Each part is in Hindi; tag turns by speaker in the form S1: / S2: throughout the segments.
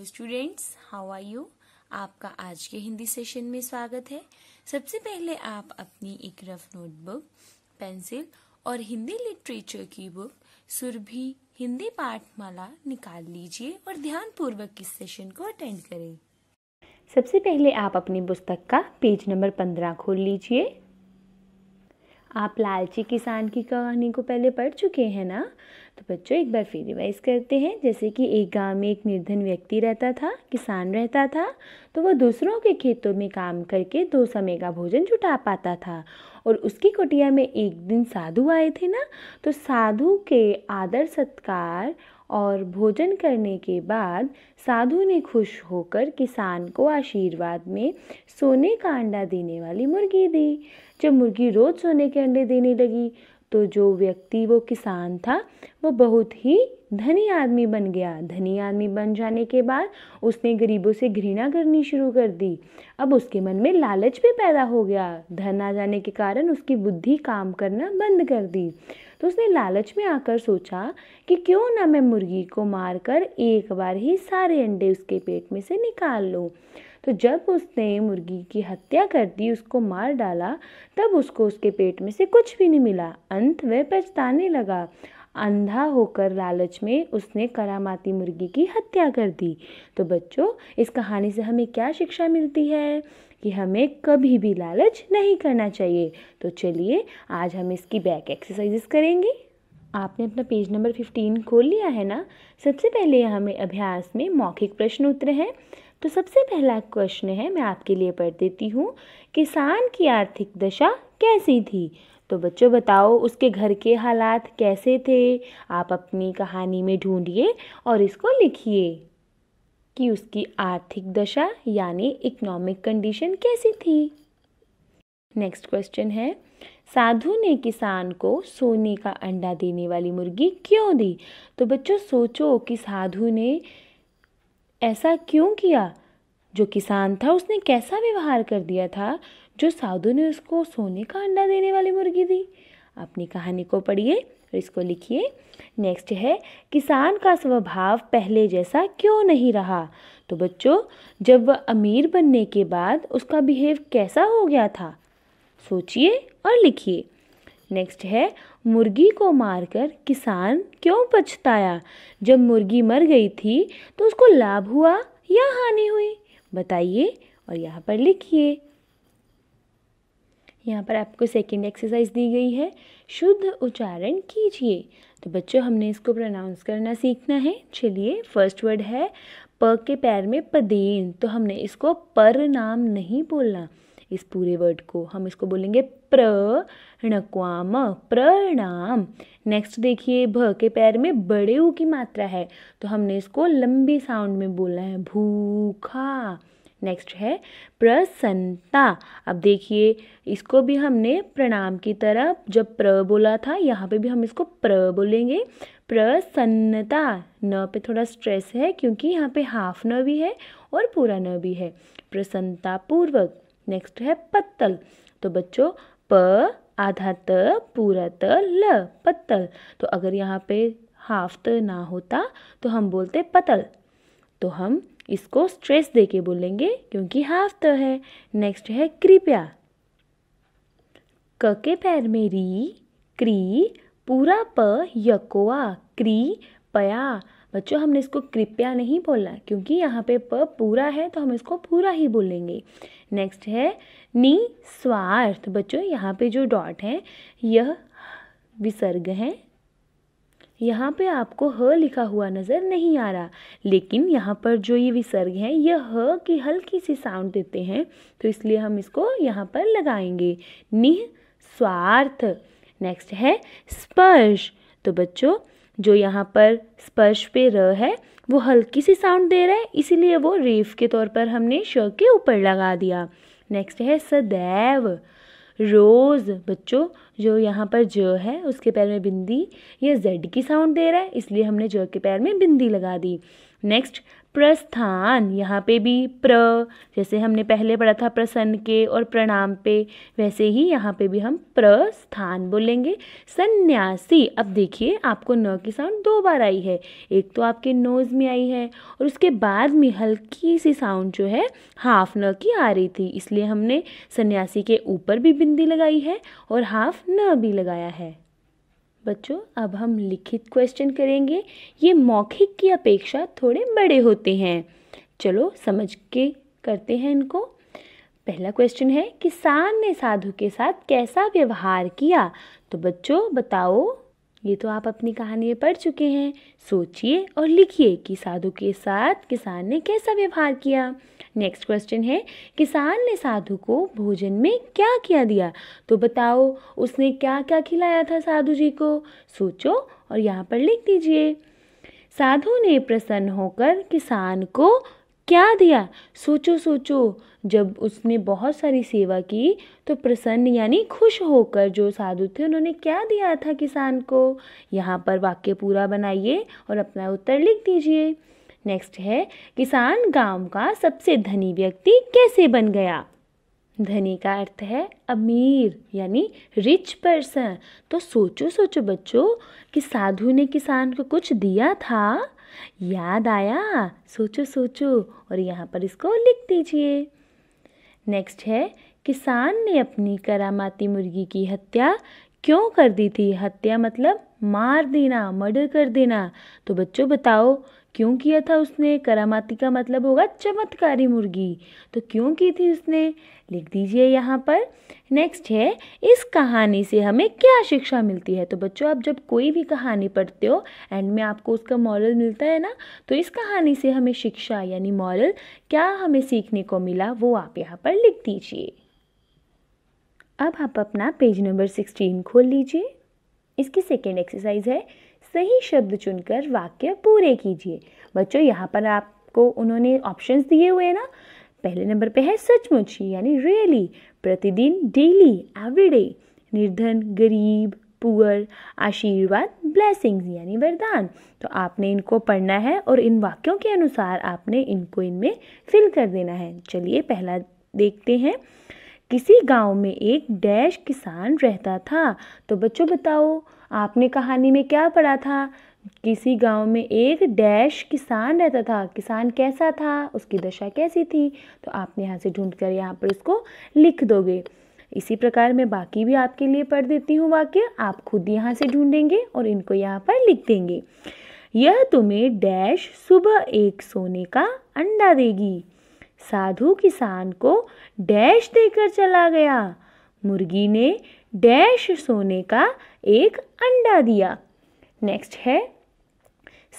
S1: hello students how are you आपका आज के हिंदी सेशन में स्वागत है सबसे पहले आप अपनी एक रफ नोटबुक पेंसिल और हिंदी लिटरेचर की बुक सुरभि हिंदी पाठमाला निकाल लीजिए और ध्यान पूर्वक इस सेशन को अटेंड करें सबसे पहले आप अपनी पुस्तक का पेज नंबर पंद्रह खोल लीजिए आप लालची किसान की कहानी को पहले पढ़ चुके हैं ना तो बच्चों एक बार फिर रिवाइज करते हैं जैसे कि एक गांव में एक निर्धन व्यक्ति रहता था किसान रहता था तो वह दूसरों के खेतों में काम करके दो समय का भोजन जुटा पाता था और उसकी कुटिया में एक दिन साधु आए थे ना तो साधु के आदर सत्कार और भोजन करने के बाद साधु ने खुश होकर किसान को आशीर्वाद में सोने का अंडा देने वाली मुर्गी दी जब मुर्गी रोज सोने के अंडे देने लगी तो जो व्यक्ति वो किसान था वो बहुत ही धनी आदमी बन गया धनी आदमी बन जाने के बाद उसने गरीबों से घृणा करनी शुरू कर दी अब उसके मन में लालच भी पैदा हो गया धन आ जाने के कारण उसकी बुद्धि काम करना बंद कर दी तो उसने लालच में आकर सोचा कि क्यों ना मैं मुर्गी को मारकर एक बार ही सारे अंडे उसके पेट में से निकाल लूँ तो जब उसने मुर्गी की हत्या कर दी उसको मार डाला तब उसको उसके पेट में से कुछ भी नहीं मिला अंत वह पछताने लगा अंधा होकर लालच में उसने करामाती मुर्गी की हत्या कर दी तो बच्चों इस कहानी से हमें क्या शिक्षा मिलती है कि हमें कभी भी लालच नहीं करना चाहिए तो चलिए आज हम इसकी बैक एक्सरसाइजेस करेंगे आपने अपना पेज नंबर फिफ्टीन खोल लिया है ना सबसे पहले हमें अभ्यास में मौखिक प्रश्न उत्तर हैं तो सबसे पहला क्वेश्चन है मैं आपके लिए पढ़ देती हूँ किसान की आर्थिक दशा कैसी थी तो बच्चों बताओ उसके घर के हालात कैसे थे आप अपनी कहानी में ढूंढिए और इसको लिखिए कि उसकी आर्थिक दशा यानी इकोनॉमिक कंडीशन कैसी थी नेक्स्ट क्वेश्चन है साधु ने किसान को सोने का अंडा देने वाली मुर्गी क्यों दी तो बच्चों सोचो कि साधु ने ऐसा क्यों किया जो किसान था उसने कैसा व्यवहार कर दिया था जो साधु ने उसको सोने का अंडा देने वाली मुर्गी दी अपनी कहानी को पढ़िए और इसको लिखिए नेक्स्ट है किसान का स्वभाव पहले जैसा क्यों नहीं रहा तो बच्चों जब वह अमीर बनने के बाद उसका बिहेव कैसा हो गया था सोचिए और लिखिए नेक्स्ट है मुर्गी को मारकर किसान क्यों पछताया जब मुर्गी मर गई थी तो उसको लाभ हुआ या हानि हुई बताइए और यहाँ पर लिखिए यहाँ पर आपको सेकंड एक्सरसाइज दी गई है शुद्ध उच्चारण कीजिए तो बच्चों हमने इसको प्रोनाउंस करना सीखना है चलिए फर्स्ट वर्ड है प के पैर में पदेन तो हमने इसको पर नाम नहीं बोलना इस पूरे वर्ड को हम इसको बोलेंगे प्रणक्वाम प्रणाम नेक्स्ट देखिए भ के पैर में बड़े ऊ की मात्रा है तो हमने इसको लंबी साउंड में बोला है भूखा नेक्स्ट है प्रसन्नता अब देखिए इसको भी हमने प्रणाम की तरह जब प्र बोला था यहाँ पे भी हम इसको प्र बोलेंगे प्रसन्नता न पे थोड़ा स्ट्रेस है क्योंकि यहाँ पे हाफ न भी है और पूरा न भी है प्रसन्नता पूर्वक नेक्स्ट है पत्तल तो बच्चों प आधा त पूरा त ल पत्तल तो अगर यहाँ पे हाफ त ना होता तो हम बोलते पतल तो हम इसको स्ट्रेस दे के बोलेंगे क्योंकि हाफ त है नेक्स्ट है कृपया क के पैर में री क्री पूरा प यकोआ क्री पया बच्चों हमने इसको कृपया नहीं बोलना क्योंकि यहाँ पे प पूरा है तो हम इसको पूरा ही बोलेंगे नेक्स्ट है निस्वार्थ बच्चों यहाँ पे जो डॉट है यह विसर्ग है यहाँ पे आपको ह लिखा हुआ नज़र नहीं आ रहा लेकिन यहाँ पर जो ये विसर्ग है यह ह की हल्की सी साउंड देते हैं तो इसलिए हम इसको यहाँ पर लगाएंगे निस्वार्थ नेक्स्ट है स्पर्श तो बच्चों जो यहाँ पर स्पर्श पे र है वो हल्की सी साउंड दे रहा है इसीलिए वो रेफ के तौर पर हमने श के ऊपर लगा दिया नेक्स्ट है सदैव रोज़ बच्चों जो यहाँ पर ज है उसके पैर में बिंदी या जेड की साउंड दे रहा है इसलिए हमने ज के पैर में बिंदी लगा दी नेक्स्ट प्रस्थान यहाँ पे भी प्र जैसे हमने पहले पढ़ा था प्रसन्न के और प्रणाम पे वैसे ही यहाँ पे भी हम प्रस्थान बोलेंगे सन्यासी अब देखिए आपको न की साउंड दो बार आई है एक तो आपके नोज़ में आई है और उसके बाद में हल्की सी साउंड जो है हाफ न की आ रही थी इसलिए हमने सन्यासी के ऊपर भी बिंदी लगाई है और हाफ न भी लगाया है बच्चों अब हम लिखित क्वेश्चन करेंगे ये मौखिक की अपेक्षा थोड़े बड़े होते हैं चलो समझ के करते हैं इनको पहला क्वेश्चन है किसान ने साधु के साथ कैसा व्यवहार किया तो बच्चों बताओ ये तो आप अपनी कहानी में पढ़ चुके हैं सोचिए और लिखिए कि साधु के साथ किसान ने कैसा व्यवहार किया नेक्स्ट क्वेश्चन है किसान ने साधु को भोजन में क्या क्या दिया तो बताओ उसने क्या क्या खिलाया था साधु जी को सोचो और यहाँ पर लिख दीजिए साधु ने प्रसन्न होकर किसान को क्या दिया सोचो सोचो जब उसने बहुत सारी सेवा की तो प्रसन्न यानी खुश होकर जो साधु थे उन्होंने क्या दिया था किसान को यहाँ पर वाक्य पूरा बनाइए और अपना उत्तर लिख दीजिए नेक्स्ट है किसान गांव का सबसे धनी व्यक्ति कैसे बन गया धनी का अर्थ है अमीर यानी रिच पर्सन तो सोचो सोचो बच्चों कि साधु ने किसान को कुछ दिया था याद आया सोचो सोचो और यहाँ पर इसको लिख दीजिए नेक्स्ट है किसान ने अपनी करामाती मुर्गी की हत्या क्यों कर दी थी हत्या मतलब मार देना मर्डर कर देना तो बच्चों बताओ क्यों किया था उसने करामाती का मतलब होगा चमत्कारी मुर्गी तो क्यों की थी उसने लिख दीजिए यहाँ पर नेक्स्ट है इस कहानी से हमें क्या शिक्षा मिलती है तो बच्चों आप जब कोई भी कहानी पढ़ते हो एंड में आपको उसका मॉरल मिलता है ना तो इस कहानी से हमें शिक्षा यानी मॉरल क्या हमें सीखने को मिला वो आप यहाँ पर लिख दीजिए अब आप अपना पेज नंबर सिक्सटीन खोल लीजिए इसकी सेकेंड एक्सरसाइज है सही शब्द चुनकर वाक्य पूरे कीजिए बच्चों यहाँ पर आपको उन्होंने ऑप्शंस दिए हुए हैं ना पहले नंबर पे है सचमुच यानी रियली प्रतिदिन डेली एवरीडे निर्धन गरीब पुअर आशीर्वाद ब्लेसिंग्स यानी वरदान तो आपने इनको पढ़ना है और इन वाक्यों के अनुसार आपने इनको इनमें फिल कर देना है चलिए पहला देखते हैं किसी गांव में एक डैश किसान रहता था तो बच्चों बताओ आपने कहानी में क्या पढ़ा था किसी गांव में एक डैश किसान रहता था किसान कैसा था उसकी दशा कैसी थी तो आपने यहाँ से ढूंढ कर यहाँ पर इसको लिख दोगे इसी प्रकार मैं बाकी भी आपके लिए पढ़ देती हूँ वाक्य आप खुद यहाँ से ढूंढेंगे और इनको यहाँ पर लिख देंगे यह तुम्हें डैश सुबह एक सोने का अंडा देगी साधु किसान को डैश देकर चला गया मुर्गी ने डैश सोने का एक अंडा दिया नेक्स्ट है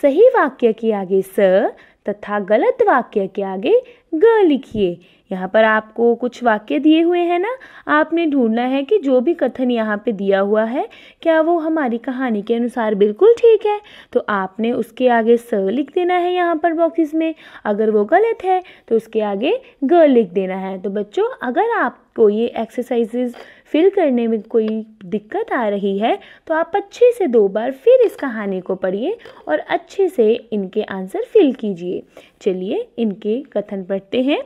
S1: सही वाक्य के आगे स तथा गलत वाक्य के आगे ग लिखिए यहाँ पर आपको कुछ वाक्य दिए हुए हैं ना आपने ढूंढना है कि जो भी कथन यहाँ पे दिया हुआ है क्या वो हमारी कहानी के अनुसार बिल्कुल ठीक है तो आपने उसके आगे स लिख देना है यहाँ पर बॉक्सिस में अगर वो गलत है तो उसके आगे ग लिख देना है तो बच्चों अगर आपको ये एक्सरसाइजेज़ फिल करने में कोई दिक्कत आ रही है तो आप अच्छे से दो बार फिर इस कहानी को पढ़िए और अच्छे से इनके आंसर फिल कीजिए चलिए इनके कथन पढ़ते हैं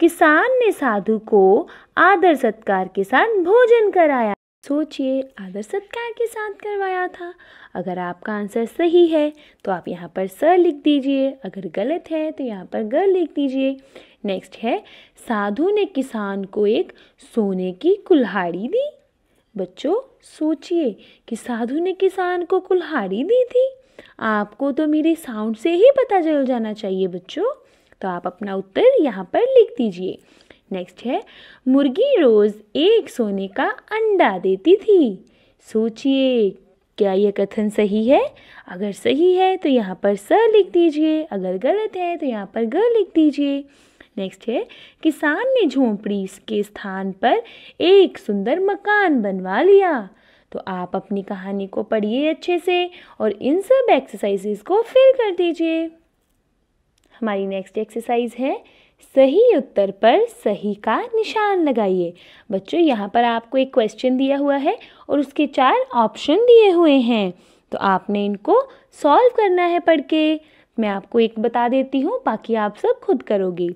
S1: किसान ने साधु को आदर सत्कार के साथ भोजन कराया सोचिए आदर सत्कार के साथ करवाया था अगर आपका आंसर सही है तो आप यहाँ पर सर लिख दीजिए अगर गलत है तो यहाँ पर गर लिख दीजिए नेक्स्ट है साधु ने किसान को एक सोने की कुल्हाड़ी दी बच्चों सोचिए कि साधु ने किसान को कुल्हाड़ी दी थी आपको तो मेरे साउंड से ही पता चल जाना चाहिए बच्चों तो आप अपना उत्तर यहाँ पर लिख दीजिए नेक्स्ट है मुर्गी रोज़ एक सोने का अंडा देती थी सोचिए क्या यह कथन सही है अगर सही है तो यहाँ पर स लिख दीजिए अगर गलत है तो यहाँ पर ग लिख दीजिए नेक्स्ट है किसान ने झोंपड़ी के स्थान पर एक सुंदर मकान बनवा लिया तो आप अपनी कहानी को पढ़िए अच्छे से और इन सब एक्सरसाइजेस को फिर कर दीजिए हमारी नेक्स्ट एक्सरसाइज है सही उत्तर पर सही का निशान लगाइए बच्चों यहाँ पर आपको एक क्वेश्चन दिया हुआ है और उसके चार ऑप्शन दिए हुए हैं तो आपने इनको सॉल्व करना है पढ़ के मैं आपको एक बता देती हूँ बाकी आप सब खुद करोगे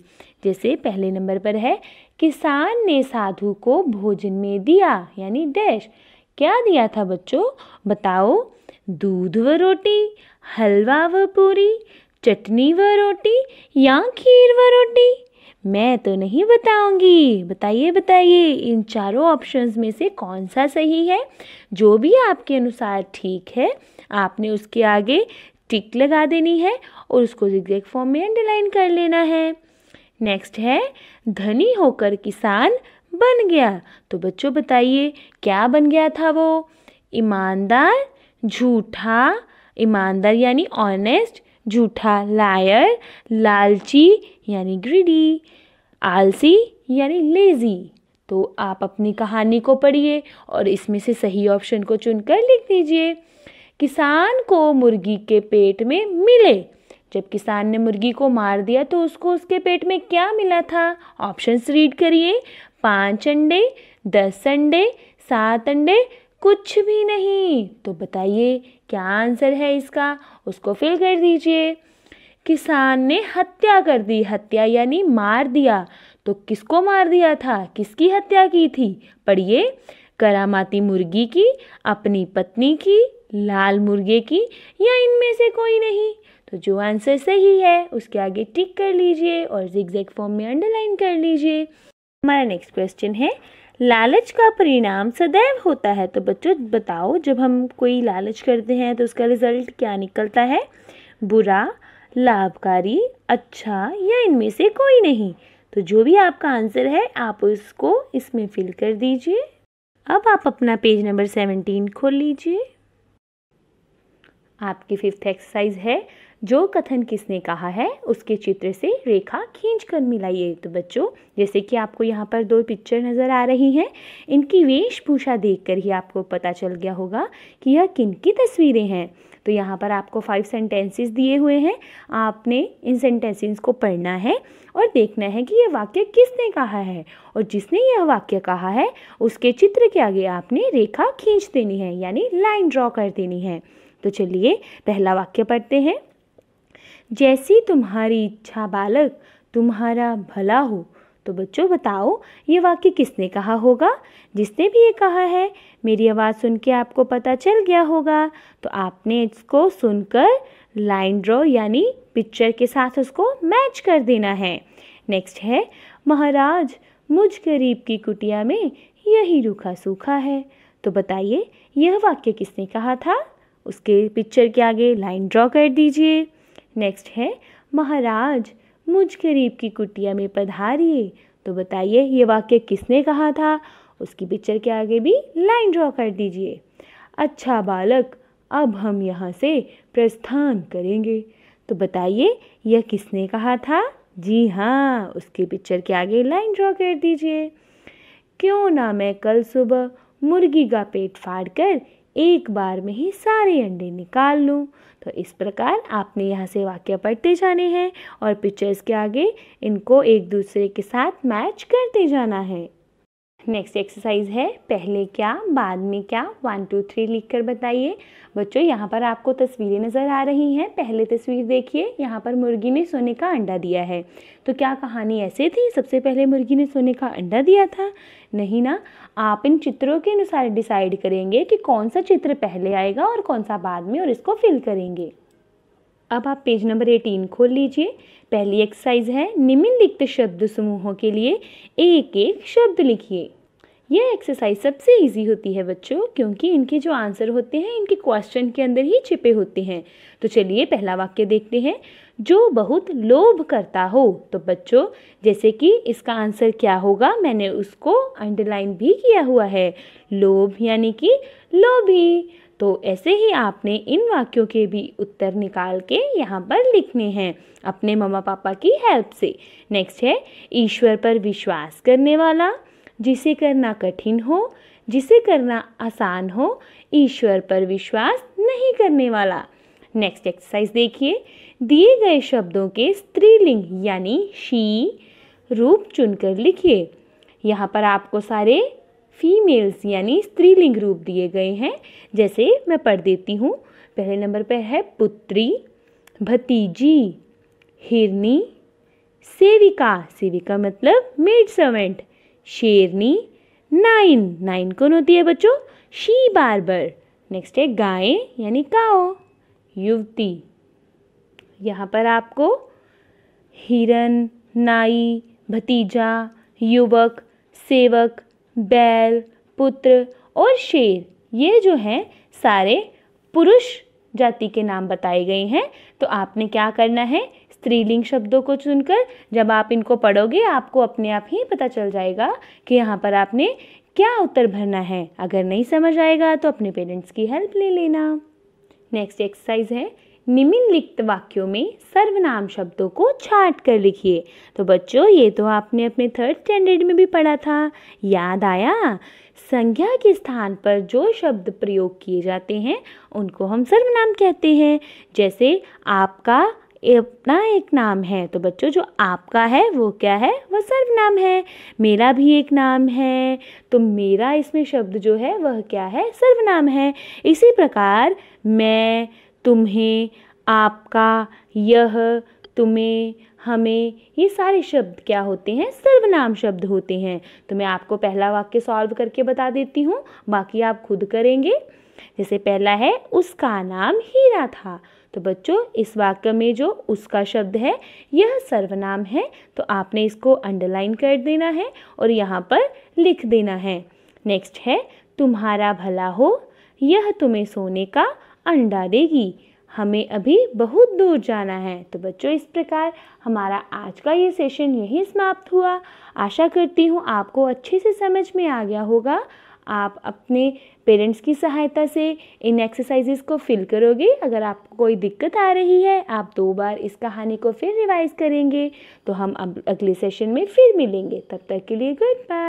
S1: जैसे पहले नंबर पर है किसान ने साधु को भोजन में दिया यानी डैश क्या दिया था बच्चों बताओ दूध व रोटी हलवा व पूरी चटनी व रोटी या खीर व रोटी मैं तो नहीं बताऊंगी बताइए बताइए इन चारों ऑप्शंस में से कौन सा सही है जो भी आपके अनुसार ठीक है आपने उसके आगे टिक लगा देनी है और उसको जिग्जैग फॉर्म में अंडरलाइन कर लेना है नेक्स्ट है धनी होकर किसान बन गया तो बच्चों बताइए क्या बन गया था वो ईमानदार झूठा ईमानदार यानी ऑनेस्ट झूठा लायर लालची यानी ग्रीडी आलसी यानी लेजी तो आप अपनी कहानी को पढ़िए और इसमें से सही ऑप्शन को चुनकर लिख दीजिए किसान को मुर्गी के पेट में मिले जब किसान ने मुर्गी को मार दिया तो उसको उसके पेट में क्या मिला था ऑप्शंस रीड करिए पाँच अंडे दस अंडे सात अंडे कुछ भी नहीं तो बताइए क्या आंसर है इसका उसको फिल कर दीजिए किसान ने हत्या कर दी हत्या यानी मार दिया तो किसको मार दिया था किसकी हत्या की थी पढ़िए करामाती मुर्गी की अपनी पत्नी की लाल मुर्गे की या इनमें से कोई नहीं तो जो आंसर सही है उसके आगे टिक कर लीजिए और जिग फॉर्म में अंडरलाइन कर लीजिए हमारा नेक्स्ट क्वेश्चन है लालच का परिणाम सदैव होता है तो बच्चों बताओ जब हम कोई लालच करते हैं तो उसका रिजल्ट क्या निकलता है बुरा लाभकारी अच्छा या इनमें से कोई नहीं तो जो भी आपका आंसर है आप उसको इसमें फिल कर दीजिए अब आप अपना पेज नंबर सेवनटीन खोल लीजिए आपकी फिफ्थ एक्सरसाइज है जो कथन किसने कहा है उसके चित्र से रेखा खींच कर मिलाइए तो बच्चों जैसे कि आपको यहाँ पर दो पिक्चर नज़र आ रही हैं इनकी वेशभूषा देखकर ही आपको पता चल गया होगा कि यह किन की तस्वीरें हैं तो यहाँ पर आपको फाइव सेंटेंसेस दिए हुए हैं आपने इन सेंटेंसेस को पढ़ना है और देखना है कि यह वाक्य किसने कहा है और जिसने यह वाक्य कहा है उसके चित्र के आगे आपने रेखा खींच देनी है यानी लाइन ड्रॉ कर देनी है तो चलिए पहला वाक्य पढ़ते हैं जैसी तुम्हारी इच्छा बालक तुम्हारा भला हो तो बच्चों बताओ ये वाक्य किसने कहा होगा जिसने भी ये कहा है मेरी आवाज़ सुन के आपको पता चल गया होगा तो आपने इसको सुनकर लाइन ड्रॉ यानी पिक्चर के साथ उसको मैच कर देना है नेक्स्ट है महाराज मुझ गरीब की कुटिया में यही रूखा सूखा है तो बताइए यह वाक्य किसने कहा था उसके पिक्चर के आगे लाइन ड्रॉ कर दीजिए नेक्स्ट है महाराज मुझ गरीब की कुटिया में पधारिए तो बताइए ये वाक्य किसने कहा था उसकी पिक्चर के आगे भी लाइन ड्रॉ कर दीजिए अच्छा बालक अब हम यहाँ से प्रस्थान करेंगे तो बताइए यह किसने कहा था जी हाँ उसके पिक्चर के आगे लाइन ड्रॉ कर दीजिए क्यों ना मैं कल सुबह मुर्गी का पेट फाड़कर एक बार में ही सारे अंडे निकाल लूँ तो इस प्रकार आपने यहाँ से वाक्य पढ़ते जाने हैं और पिक्चर्स के आगे इनको एक दूसरे के साथ मैच करते जाना है नेक्स्ट एक्सरसाइज है पहले क्या बाद में क्या वन टू थ्री लिख कर बताइए बच्चों यहाँ पर आपको तस्वीरें नज़र आ रही हैं पहले तस्वीर देखिए यहाँ पर मुर्गी ने सोने का अंडा दिया है तो क्या कहानी ऐसे थी सबसे पहले मुर्गी ने सोने का अंडा दिया था नहीं ना आप इन चित्रों के अनुसार डिसाइड करेंगे कि कौन सा चित्र पहले आएगा और कौन सा बाद में और इसको फिल करेंगे अब आप पेज नंबर एटीन खोल लीजिए पहली एक्सरसाइज है निम्नलिखित शब्द समूहों के लिए एक एक शब्द लिखिए यह एक्सरसाइज सबसे इजी होती है बच्चों क्योंकि इनके जो आंसर होते हैं इनके क्वेश्चन के अंदर ही छिपे होते हैं तो चलिए पहला वाक्य देखते हैं जो बहुत लोभ करता हो तो बच्चों जैसे कि इसका आंसर क्या होगा मैंने उसको अंडरलाइन भी किया हुआ है लोभ यानी कि लोभी तो ऐसे ही आपने इन वाक्यों के भी उत्तर निकाल के यहाँ पर लिखने हैं अपने मम्मा पापा की हेल्प से नेक्स्ट है ईश्वर पर विश्वास करने वाला जिसे करना कठिन हो जिसे करना आसान हो ईश्वर पर विश्वास नहीं करने वाला नेक्स्ट एक्सरसाइज देखिए दिए गए शब्दों के स्त्रीलिंग यानी शी रूप चुनकर लिखिए यहाँ पर आपको सारे फीमेल्स यानी स्त्रीलिंग रूप दिए गए हैं जैसे मैं पढ़ देती हूँ पहले नंबर पर है पुत्री भतीजी हिरनी सेविका सेविका मतलब मेड सर्वेंट शेरनी नाइन नाइन कौन होती है बच्चों शी बार्बर नेक्स्ट है गाय यानी काओ युवती यहाँ पर आपको हिरन नाई भतीजा युवक सेवक बैल पुत्र और शेर ये जो हैं सारे पुरुष जाति के नाम बताए गए हैं तो आपने क्या करना है स्त्रीलिंग शब्दों को चुनकर जब आप इनको पढ़ोगे आपको अपने आप ही पता चल जाएगा कि यहाँ पर आपने क्या उत्तर भरना है अगर नहीं समझ आएगा तो अपने पेरेंट्स की हेल्प ले लेना नेक्स्ट एक्सरसाइज है निम्नलिखित वाक्यों में सर्वनाम शब्दों को छाट कर लिखिए तो बच्चों ये तो आपने अपने थर्ड स्टैंडर्ड में भी पढ़ा था याद आया संज्ञा के स्थान पर जो शब्द प्रयोग किए जाते हैं उनको हम सर्वनाम कहते हैं जैसे आपका अपना एक नाम है तो बच्चों जो आपका है वो क्या है वह सर्वनाम है मेरा भी एक नाम है तो मेरा इसमें शब्द जो है वह क्या है सर्वनाम है इसी प्रकार मैं तुम्हें आपका यह तुम्हें हमें ये सारे शब्द क्या होते हैं सर्वनाम शब्द होते हैं तो मैं आपको पहला वाक्य सॉल्व करके बता देती हूँ बाकी आप खुद करेंगे जैसे पहला है उसका नाम हीरा था तो बच्चों इस वाक्य में जो उसका शब्द है यह सर्वनाम है तो आपने इसको अंडरलाइन कर देना है और यहाँ पर लिख देना है नेक्स्ट है तुम्हारा भला हो यह तुम्हें सोने का अंडा देगी हमें अभी बहुत दूर जाना है तो बच्चों इस प्रकार हमारा आज का ये सेशन यहीं समाप्त हुआ आशा करती हूँ आपको अच्छे से समझ में आ गया होगा आप अपने पेरेंट्स की सहायता से इन एक्सरसाइजेस को फिल करोगे अगर आपको कोई दिक्कत आ रही है आप दो बार इस कहानी को फिर रिवाइज करेंगे तो हम अब अगले सेशन में फिर मिलेंगे तब तक के लिए गुड बाय